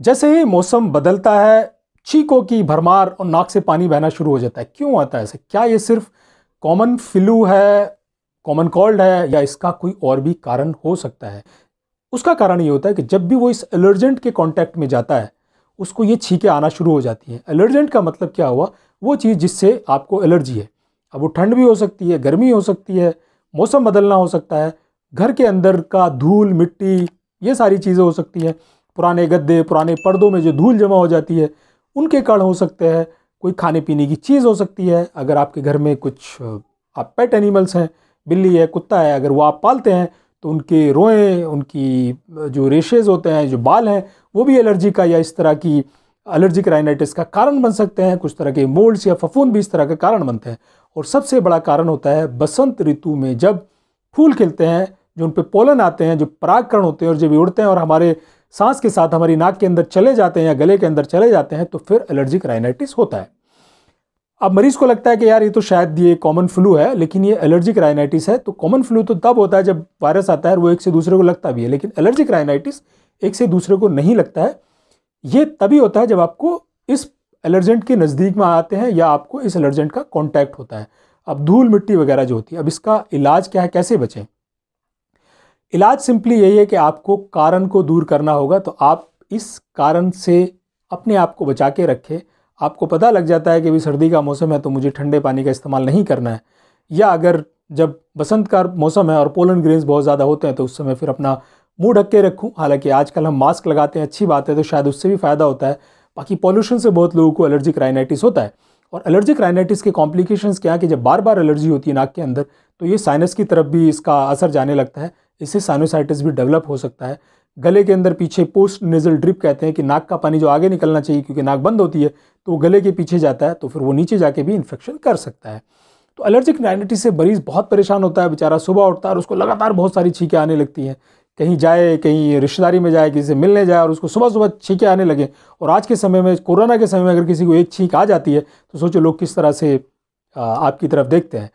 जैसे ही मौसम बदलता है चीकों की भरमार और नाक से पानी बहना शुरू हो जाता है क्यों आता है ऐसे क्या ये सिर्फ कॉमन फ्लू है कॉमन कोल्ड है या इसका कोई और भी कारण हो सकता है उसका कारण ये होता है कि जब भी वो इस एलर्जेंट के कॉन्टैक्ट में जाता है उसको ये छीके आना शुरू हो जाती है एलर्जेंट का मतलब क्या हुआ वो चीज़ जिससे आपको एलर्जी है अब वो ठंड भी हो सकती है गर्मी हो सकती है मौसम बदलना हो सकता है घर के अंदर का धूल मिट्टी ये सारी चीज़ें हो सकती हैं पुराने गद्दे पुराने पर्दों में जो धूल जमा हो जाती है उनके कारण हो सकते हैं कोई खाने पीने की चीज़ हो सकती है अगर आपके घर में कुछ आप पेट एनिमल्स हैं बिल्ली है कुत्ता है अगर वो आप पालते हैं तो उनके रोएँ उनकी जो रेशेज़ होते हैं जो बाल हैं वो भी एलर्जी का या इस तरह की एलर्जिक राइनाइटिस का कारण बन सकते हैं कुछ तरह के मोल्ड्स या फफून भी इस तरह का कारण बनते हैं और सबसे बड़ा कारण होता है बसंत ऋतु में जब फूल खिलते हैं जो उन पर पोलन आते हैं जो परागकरण होते हैं और जब उड़ते हैं और हमारे सांस के साथ हमारी नाक के अंदर चले जाते हैं या गले के अंदर चले जाते हैं तो फिर एलर्जिक राइनाइटिस होता है अब मरीज को लगता है कि यार ये तो शायद ये कॉमन फ्लू है लेकिन ये एलर्जिक राइनाइटिस है तो कॉमन फ्लू तो तब होता है जब वायरस आता है वो एक से दूसरे को लगता भी है लेकिन एलर्जिक राइनाइटिस एक से दूसरे को नहीं लगता है ये तभी होता है जब आपको इस एलर्जेंट के नज़दीक में आते हैं या आपको इस एलर्जेंट का कॉन्टैक्ट होता है अब धूल मिट्टी वगैरह जो होती है अब इसका इलाज क्या है कैसे बचें इलाज सिंपली यही है कि आपको कारण को दूर करना होगा तो आप इस कारण से अपने आप को बचा के रखें आपको पता लग जाता है कि अभी सर्दी का मौसम है तो मुझे ठंडे पानी का इस्तेमाल नहीं करना है या अगर जब बसंत का मौसम है और पोलन ग्रेन्स बहुत ज़्यादा होते हैं तो उस समय फिर अपना मुँह ढक के रखूँ हालांकि आजकल हम मास्क लगाते हैं अच्छी बात है तो शायद उससे भी फ़ायदा होता है बाकी पॉल्यूशन से बहुत लोगों को एलर्जिक राइनाइटिस होता है और एलर्जिक राइनाइटिस के कॉम्प्लिकेशंस क्या है कि जब बार बार एलर्जी होती है नाक के अंदर तो ये साइनस की तरफ भी इसका असर जाने लगता है इससे साइनोसाइटिस भी डेवलप हो सकता है गले के अंदर पीछे पोस्ट नेजल ड्रिप कहते हैं कि नाक का पानी जो आगे निकलना चाहिए क्योंकि नाक बंद होती है तो गले के पीछे जाता है तो फिर वो नीचे जाके भी इन्फेक्शन कर सकता है तो एलर्जिक राइनाइटिस से मरीज़ बहुत परेशान होता है बेचारा सुबह उठता है और उसको लगातार बहुत सारी छींकें आने लगती हैं कहीं जाए कहीं रिश्तेदारी में जाए किसी से मिलने जाए और उसको सुबह सुबह छींके आने लगे और आज के समय में कोरोना के समय में अगर किसी को एक छींक आ जाती है तो सोचो लोग किस तरह से आपकी तरफ देखते हैं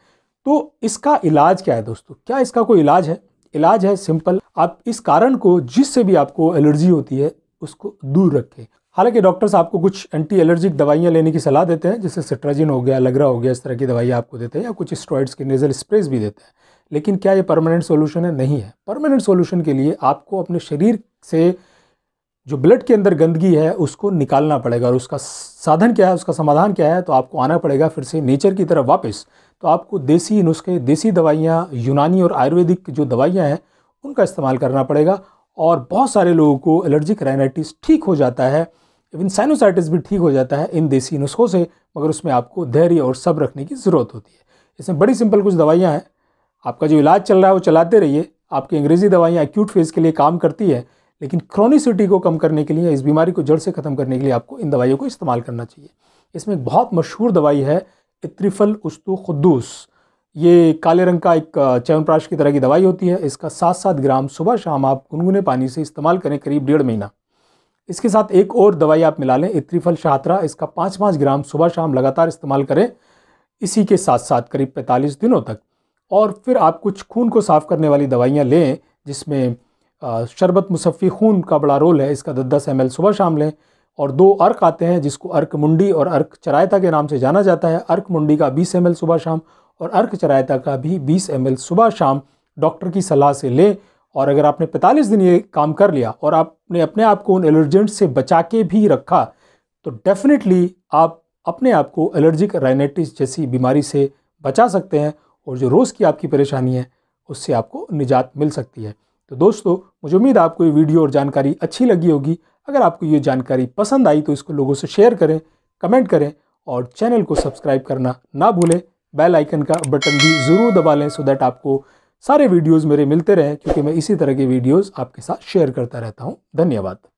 तो इसका इलाज क्या है दोस्तों क्या इसका कोई इलाज है इलाज है सिंपल आप इस कारण को जिससे भी आपको एलर्जी होती है उसको दूर रखें हालांकि डॉक्टर्स आपको कुछ एंटी एलर्जिक दवाइयाँ लेने की सलाह देते हैं जैसे सिट्राजिन हो गया लगरा हो गया इस तरह की दवाइयाँ आपको देते हैं या कुछ स्ट्रॉइड्स के नेजल स्प्रेस भी देते हैं लेकिन क्या ये परमानेंट सोल्यूशन है नहीं है परमानेंट सोल्यूशन के लिए आपको अपने शरीर से जो ब्लड के अंदर गंदगी है उसको निकालना पड़ेगा और उसका साधन क्या है उसका समाधान क्या है तो आपको आना पड़ेगा फिर से नेचर की तरफ वापस तो आपको देसी नुस्खे देसी दवाइयाँ यूनानी और आयुर्वेदिक जो दवाइयाँ हैं उनका इस्तेमाल करना पड़ेगा और बहुत सारे लोगों को एलर्जिक रैनाइटिस ठीक हो जाता है इवन साइनोसाइटिस भी ठीक हो जाता है इन देसी नुस्खों से मगर उसमें आपको धैर्य और सब रखने की ज़रूरत होती है इसमें बड़ी सिंपल कुछ दवाइयाँ हैं आपका जो इलाज चल रहा है वो चलाते रहिए आपकी अंग्रेज़ी दवाइयाँ एक्यूट फेज़ के लिए काम करती है लेकिन क्रोनिसिटी को कम करने के लिए इस बीमारी को जड़ से ख़त्म करने के लिए आपको इन दवाइयों को इस्तेमाल करना चाहिए इसमें एक बहुत मशहूर दवाई है इत्रिफल उस्तु खुदूस ये काले रंग का एक च्यवनप्राश की तरह की दवाई होती है इसका सात सात ग्राम सुबह शाम आप गुनगुने पानी से इस्तेमाल करें करीब डेढ़ महीना इसके साथ एक और दवाई आप मिला लें इत्रिफल शाहतरा इसका पाँच पाँच ग्राम सुबह शाम लगातार इस्तेमाल करें इसी के साथ साथ करीब पैंतालीस दिनों तक और फिर आप कुछ खून को साफ़ करने वाली दवाइयाँ लें जिसमें शरबत मुसफ़ी खून का बड़ा रोल है इसका दस दस एम सुबह शाम लें और दो अर्क आते हैं जिसको अर्क मुंडी और अर्क चरायता के नाम से जाना जाता है अर्क मुंडी का बीस एम सुबह शाम और अर्क चरायता का भी बीस एम सुबह शाम डॉक्टर की सलाह से लें और अगर आपने पैंतालीस दिन ये काम कर लिया और आपने अपने आप को उन एलर्जेंट से बचा के भी रखा तो डेफ़िनेटली आप अपने आप को एलर्जिक रैनेटिस जैसी बीमारी से बचा सकते हैं और जो रोज़ की आपकी परेशानी है उससे आपको निजात मिल सकती है तो दोस्तों मुझे उम्मीद आपको ये वीडियो और जानकारी अच्छी लगी होगी अगर आपको ये जानकारी पसंद आई तो इसको लोगों से शेयर करें कमेंट करें और चैनल को सब्सक्राइब करना ना भूलें बेल आइकन का बटन भी ज़रूर दबा लें सो दैट आपको सारे वीडियोस मेरे मिलते रहें क्योंकि मैं इसी तरह के वीडियोस आपके साथ शेयर करता रहता हूं धन्यवाद